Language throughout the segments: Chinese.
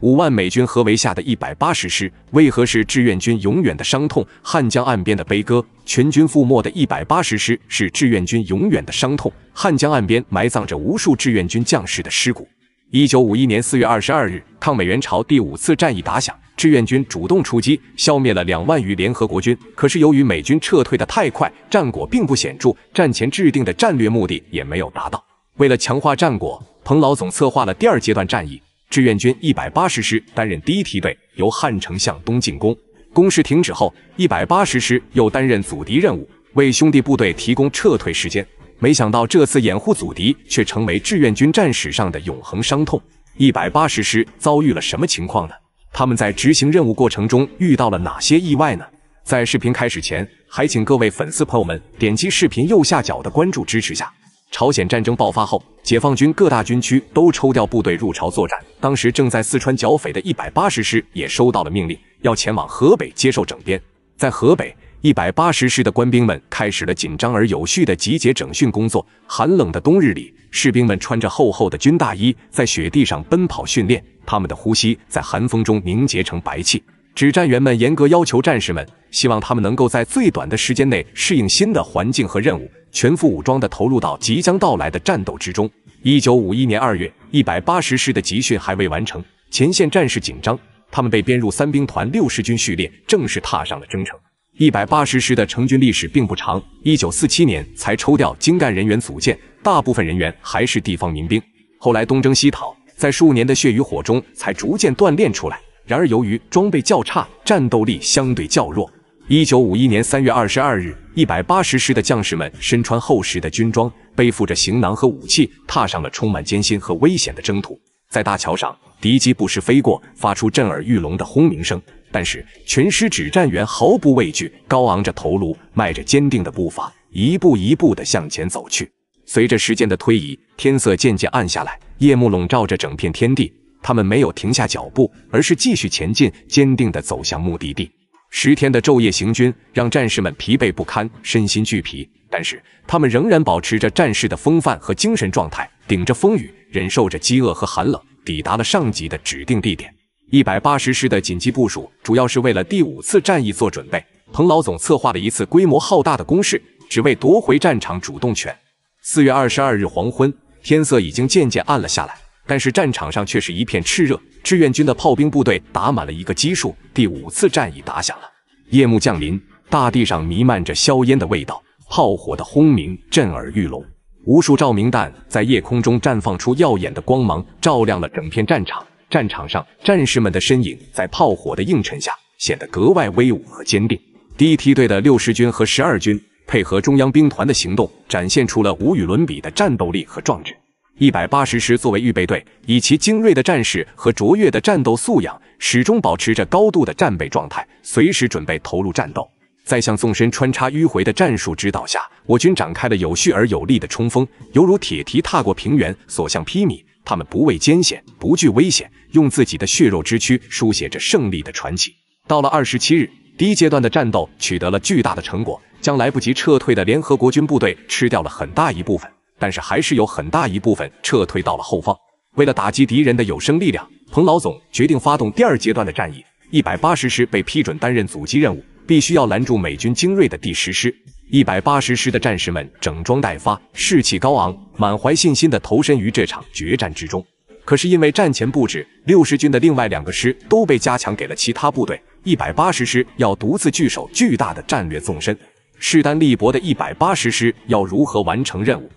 五万美军合围下的一百八十师，为何是志愿军永远的伤痛？汉江岸边的悲歌，全军覆没的一百八十师是志愿军永远的伤痛。汉江岸边埋葬着无数志愿军将士的尸骨。一九五一年四月二十二日，抗美援朝第五次战役打响，志愿军主动出击，消灭了两万余联合国军。可是由于美军撤退的太快，战果并不显著，战前制定的战略目的也没有达到。为了强化战果，彭老总策划了第二阶段战役。志愿军一百八十师担任第一梯队，由汉城向东进攻。攻势停止后，一百八十师又担任阻敌任务，为兄弟部队提供撤退时间。没想到这次掩护阻敌却成为志愿军战史上的永恒伤痛。一百八十师遭遇了什么情况呢？他们在执行任务过程中遇到了哪些意外呢？在视频开始前，还请各位粉丝朋友们点击视频右下角的关注支持下。朝鲜战争爆发后，解放军各大军区都抽调部队入朝作战。当时正在四川剿匪的一百八十师也收到了命令，要前往河北接受整编。在河北，一百八十师的官兵们开始了紧张而有序的集结整训工作。寒冷的冬日里，士兵们穿着厚厚的军大衣，在雪地上奔跑训练，他们的呼吸在寒风中凝结成白气。指战员们严格要求战士们，希望他们能够在最短的时间内适应新的环境和任务。全副武装地投入到即将到来的战斗之中。一九五一年二月，一百八十师的集训还未完成，前线战事紧张，他们被编入三兵团六十军序列，正式踏上了征程。一百八十师的成军历史并不长，一九四七年才抽调精干人员组建，大部分人员还是地方民兵，后来东征西讨，在数年的血与火中才逐渐锻炼出来。然而，由于装备较差，战斗力相对较弱。一九五一年三月二十二日，一百八十师的将士们身穿厚实的军装，背负着行囊和武器，踏上了充满艰辛和危险的征途。在大桥上，敌机不时飞过，发出震耳欲聋的轰鸣声。但是，全师指战员毫不畏惧，高昂着头颅，迈着坚定的步伐，一步一步的向前走去。随着时间的推移，天色渐渐暗下来，夜幕笼罩着整片天地。他们没有停下脚步，而是继续前进，坚定的走向目的地。十天的昼夜行军，让战士们疲惫不堪，身心俱疲。但是他们仍然保持着战士的风范和精神状态，顶着风雨，忍受着饥饿和寒冷，抵达了上级的指定地点。一百八十师的紧急部署，主要是为了第五次战役做准备。彭老总策划了一次规模浩大的攻势，只为夺回战场主动权。四月二十二日黄昏，天色已经渐渐暗了下来。但是战场上却是一片炽热，志愿军的炮兵部队打满了一个基数，第五次战役打响了。夜幕降临，大地上弥漫着硝烟的味道，炮火的轰鸣震耳欲聋，无数照明弹在夜空中绽放出耀眼的光芒，照亮了整片战场。战场上，战士们的身影在炮火的映衬下显得格外威武和坚定。第一梯队的六十军和十二军配合中央兵团的行动，展现出了无与伦比的战斗力和壮志。一百八十师作为预备队，以其精锐的战士和卓越的战斗素养，始终保持着高度的战备状态，随时准备投入战斗。在向纵深穿插迂回的战术指导下，我军展开了有序而有力的冲锋，犹如铁蹄踏过平原，所向披靡。他们不畏艰险，不惧危险，用自己的血肉之躯书写着胜利的传奇。到了二十七日，第一阶段的战斗取得了巨大的成果，将来不及撤退的联合国军部队吃掉了很大一部分。但是还是有很大一部分撤退到了后方。为了打击敌人的有生力量，彭老总决定发动第二阶段的战役。一百八十师被批准担任阻击任务，必须要拦住美军精锐的第十师。一百八十师的战士们整装待发，士气高昂，满怀信心地投身于这场决战之中。可是因为战前布置，六十军的另外两个师都被加强给了其他部队，一百八十师要独自据守巨大的战略纵深，势单力薄的一百八十师要如何完成任务？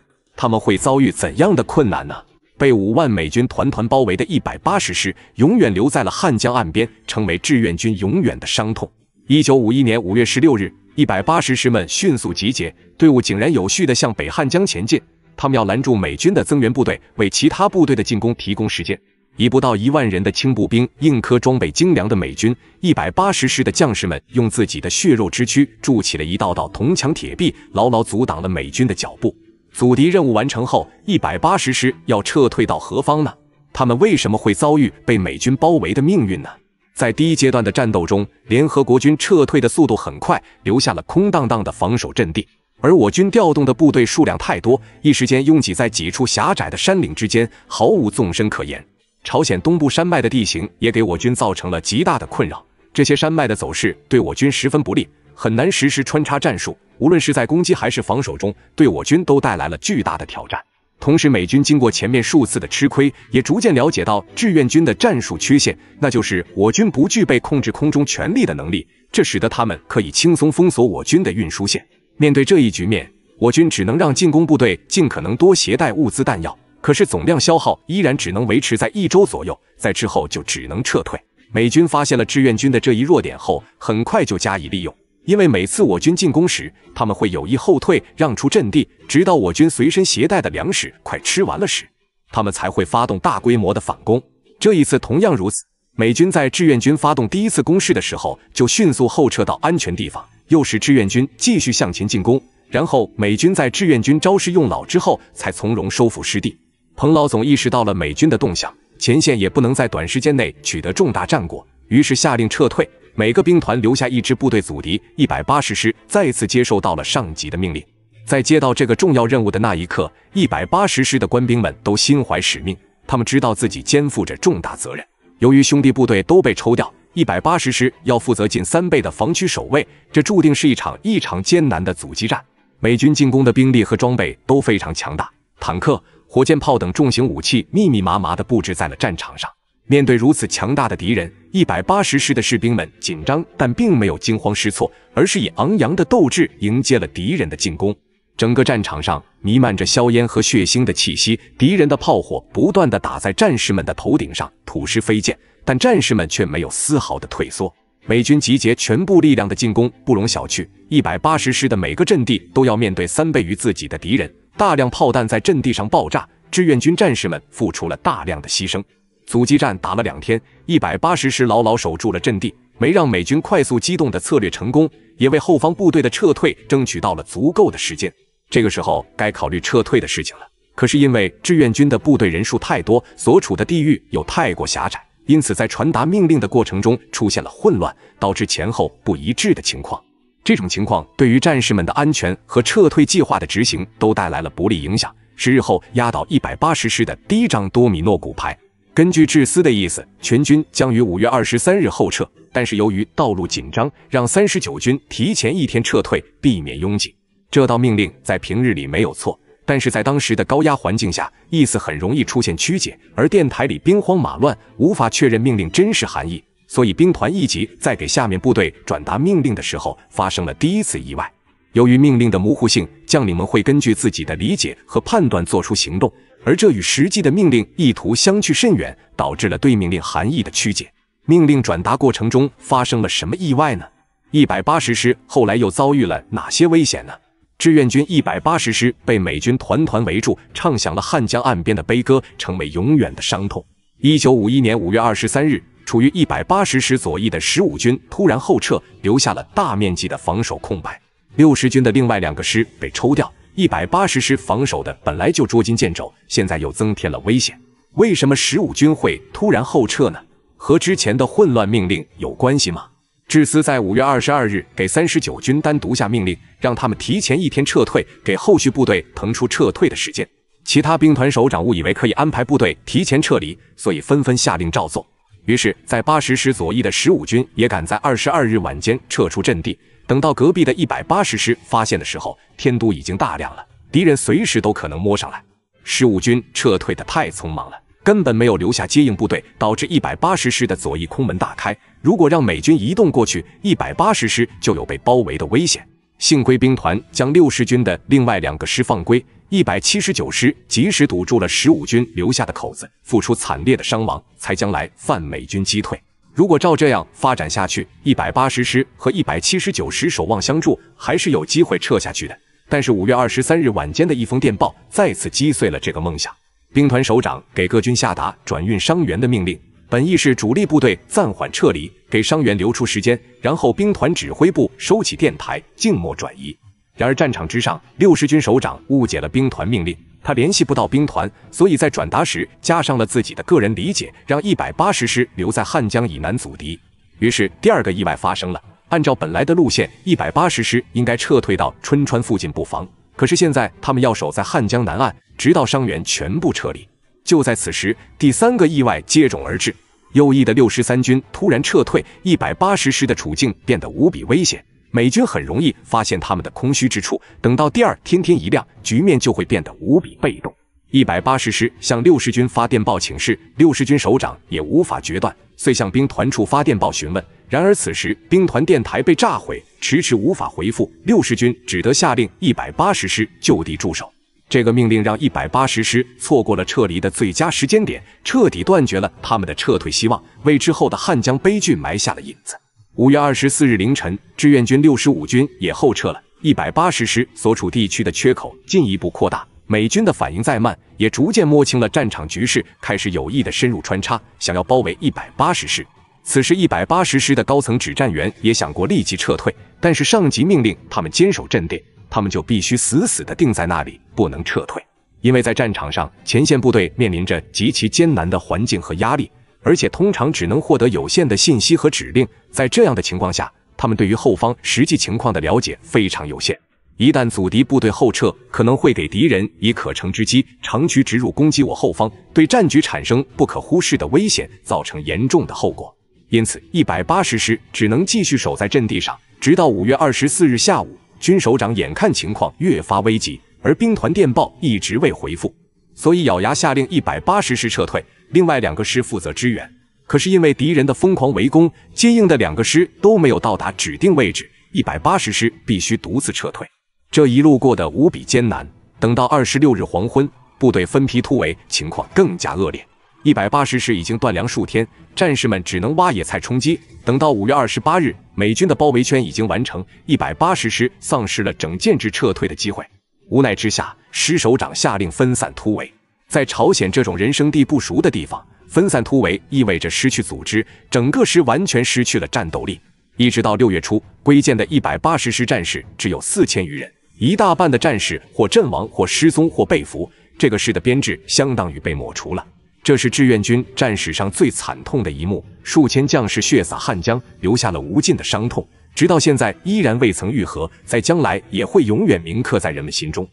他们会遭遇怎样的困难呢？被五万美军团团包围的一百八十师，永远留在了汉江岸边，成为志愿军永远的伤痛。一九五一年五月十六日，一百八十师们迅速集结，队伍井然有序地向北汉江前进。他们要拦住美军的增援部队，为其他部队的进攻提供时间。以不到一万人的轻步兵硬磕装备精良的美军，一百八十师的将士们用自己的血肉之躯筑起了一道道铜墙铁壁，牢牢阻挡了美军的脚步。阻敌任务完成后，一百八十师要撤退到何方呢？他们为什么会遭遇被美军包围的命运呢？在第一阶段的战斗中，联合国军撤退的速度很快，留下了空荡荡的防守阵地；而我军调动的部队数量太多，一时间拥挤在几处狭窄的山岭之间，毫无纵深可言。朝鲜东部山脉的地形也给我军造成了极大的困扰，这些山脉的走势对我军十分不利。很难实施穿插战术，无论是在攻击还是防守中，对我军都带来了巨大的挑战。同时，美军经过前面数次的吃亏，也逐渐了解到志愿军的战术缺陷，那就是我军不具备控制空中权力的能力，这使得他们可以轻松封锁我军的运输线。面对这一局面，我军只能让进攻部队尽可能多携带物资弹药，可是总量消耗依然只能维持在一周左右，在之后就只能撤退。美军发现了志愿军的这一弱点后，很快就加以利用。因为每次我军进攻时，他们会有意后退，让出阵地，直到我军随身携带的粮食快吃完了时，他们才会发动大规模的反攻。这一次同样如此，美军在志愿军发动第一次攻势的时候，就迅速后撤到安全地方，诱使志愿军继续向前进攻。然后美军在志愿军招式用老之后，才从容收复失地。彭老总意识到了美军的动向，前线也不能在短时间内取得重大战果，于是下令撤退。每个兵团留下一支部队阻敌。一百八十师再次接受到了上级的命令。在接到这个重要任务的那一刻，一百八十师的官兵们都心怀使命，他们知道自己肩负着重大责任。由于兄弟部队都被抽调，一百八十师要负责近三倍的防区守卫，这注定是一场异常艰难的阻击战。美军进攻的兵力和装备都非常强大，坦克、火箭炮等重型武器密密麻麻地布置在了战场上。面对如此强大的敌人，一百八十师的士兵们紧张，但并没有惊慌失措，而是以昂扬的斗志迎接了敌人的进攻。整个战场上弥漫着硝烟和血腥的气息，敌人的炮火不断的打在战士们的头顶上，土石飞溅，但战士们却没有丝毫的退缩。美军集结全部力量的进攻不容小觑，一百八十师的每个阵地都要面对三倍于自己的敌人，大量炮弹在阵地上爆炸，志愿军战士们付出了大量的牺牲。阻击战打了两天，一百八十师牢牢守住了阵地，没让美军快速机动的策略成功，也为后方部队的撤退争取到了足够的时间。这个时候该考虑撤退的事情了。可是因为志愿军的部队人数太多，所处的地域又太过狭窄，因此在传达命令的过程中出现了混乱，导致前后不一致的情况。这种情况对于战士们的安全和撤退计划的执行都带来了不利影响，是日后压倒一百八十师的第一张多米诺骨牌。根据致私的意思，全军将于五月二十三日后撤，但是由于道路紧张，让三十九军提前一天撤退，避免拥挤。这道命令在平日里没有错，但是在当时的高压环境下，意思很容易出现曲解，而电台里兵荒马乱，无法确认命令真实含义。所以兵团一级在给下面部队转达命令的时候，发生了第一次意外。由于命令的模糊性，将领们会根据自己的理解和判断做出行动。而这与实际的命令意图相去甚远，导致了对命令含义的曲解。命令转达过程中发生了什么意外呢？一百八十师后来又遭遇了哪些危险呢？志愿军一百八十师被美军团团围住，唱响了汉江岸边的悲歌，成为永远的伤痛。一九五一年五月二十三日，处于一百八十师左翼的十五军突然后撤，留下了大面积的防守空白。六十军的另外两个师被抽调。一百八十师防守的本来就捉襟见肘，现在又增添了危险。为什么十五军会突然后撤呢？和之前的混乱命令有关系吗？志司在五月二十二日给三十九军单独下命令，让他们提前一天撤退，给后续部队腾出撤退的时间。其他兵团首长误以为可以安排部队提前撤离，所以纷纷下令照做。于是，在八十师左翼的十五军也赶在二十二日晚间撤出阵地。等到隔壁的一百八十师发现的时候，天都已经大亮了，敌人随时都可能摸上来。十五军撤退的太匆忙了，根本没有留下接应部队，导致一百八十师的左翼空门大开。如果让美军移动过去，一百八十师就有被包围的危险。幸亏兵团将六十军的另外两个师放归，一百七十九师及时堵住了十五军留下的口子，付出惨烈的伤亡，才将来犯美军击退。如果照这样发展下去，一百八十师和一百七十九师守望相助，还是有机会撤下去的。但是五月二十三日晚间的一封电报，再次击碎了这个梦想。兵团首长给各军下达转运伤员的命令，本意是主力部队暂缓撤离，给伤员留出时间，然后兵团指挥部收起电台，静默转移。然而战场之上，六十军首长误解了兵团命令。他联系不到兵团，所以在转达时加上了自己的个人理解，让一百八十师留在汉江以南阻敌。于是第二个意外发生了。按照本来的路线，一百八十师应该撤退到春川附近布防，可是现在他们要守在汉江南岸，直到伤员全部撤离。就在此时，第三个意外接踵而至，右翼的六十三军突然撤退，一百八十师的处境变得无比危险。美军很容易发现他们的空虚之处，等到第二天天一亮，局面就会变得无比被动。一百八十师向六十军发电报请示，六十军首长也无法决断，遂向兵团处发电报询问。然而此时兵团电台被炸毁，迟迟无法回复，六十军只得下令一百八十师就地驻守。这个命令让一百八十师错过了撤离的最佳时间点，彻底断绝了他们的撤退希望，为之后的汉江悲剧埋下了引子。五月二十四日凌晨，志愿军六十五军也后撤了，一百八十师所处地区的缺口进一步扩大。美军的反应再慢，也逐渐摸清了战场局势，开始有意的深入穿插，想要包围一百八十师。此时，一百八十师的高层指战员也想过立即撤退，但是上级命令他们坚守阵地，他们就必须死死的定在那里，不能撤退。因为在战场上，前线部队面临着极其艰难的环境和压力。而且通常只能获得有限的信息和指令，在这样的情况下，他们对于后方实际情况的了解非常有限。一旦阻敌部队后撤，可能会给敌人以可乘之机，长驱直入攻击我后方，对战局产生不可忽视的危险，造成严重的后果。因此，一百八十师只能继续守在阵地上，直到五月二十四日下午。军首长眼看情况越发危急，而兵团电报一直未回复，所以咬牙下令一百八十师撤退。另外两个师负责支援，可是因为敌人的疯狂围攻，接应的两个师都没有到达指定位置，一百八十师必须独自撤退。这一路过得无比艰难。等到二十六日黄昏，部队分批突围，情况更加恶劣。一百八十师已经断粮数天，战士们只能挖野菜充饥。等到五月二十八日，美军的包围圈已经完成，一百八十师丧失了整建制撤退的机会。无奈之下，师首长下令分散突围。在朝鲜这种人生地不熟的地方，分散突围意味着失去组织，整个师完全失去了战斗力。一直到六月初，归建的一百八十师战士只有四千余人，一大半的战士或阵亡，或失踪，或被俘。这个师的编制相当于被抹除了。这是志愿军战史上最惨痛的一幕，数千将士血洒汉江，留下了无尽的伤痛，直到现在依然未曾愈合，在将来也会永远铭刻在人们心中。